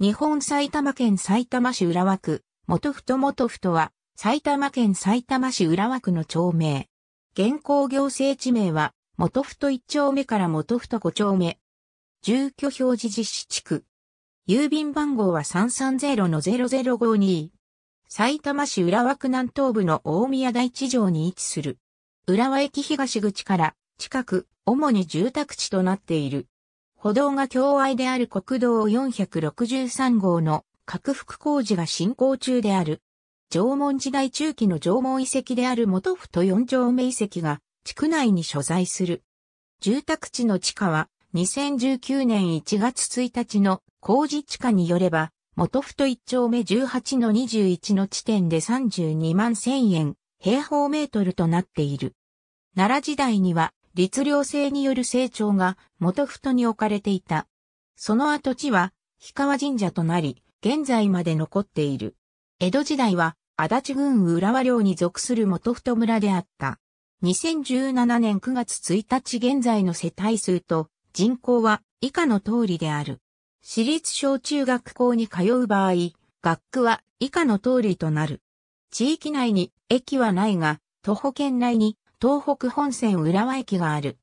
日本埼玉県埼玉市浦和区、元太元太は、埼玉県埼玉市浦和区の町名。現行行政地名は、元太1丁目から元太5丁目。住居表示実施地区。郵便番号は330-0052。埼玉市浦和区南東部の大宮大地上に位置する。浦和駅東口から近く、主に住宅地となっている。歩道が境外である国道463号の拡幅工事が進行中である。縄文時代中期の縄文遺跡である元太四丁目遺跡が地区内に所在する。住宅地の地下は2019年1月1日の工事地下によれば、元太一丁目18の21の地点で32万1000円平方メートルとなっている。奈良時代には律令制による成長が元太に置かれていた。その跡地は、氷川神社となり、現在まで残っている。江戸時代は、足立郡浦和領に属する元太村であった。2017年9月1日現在の世帯数と人口は以下の通りである。私立小中学校に通う場合、学区は以下の通りとなる。地域内に駅はないが、徒歩圏内に東北本線浦和駅がある。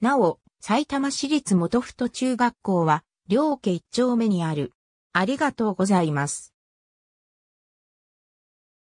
なお、埼玉市立元太中学校は、両家一丁目にある。ありがとうございます。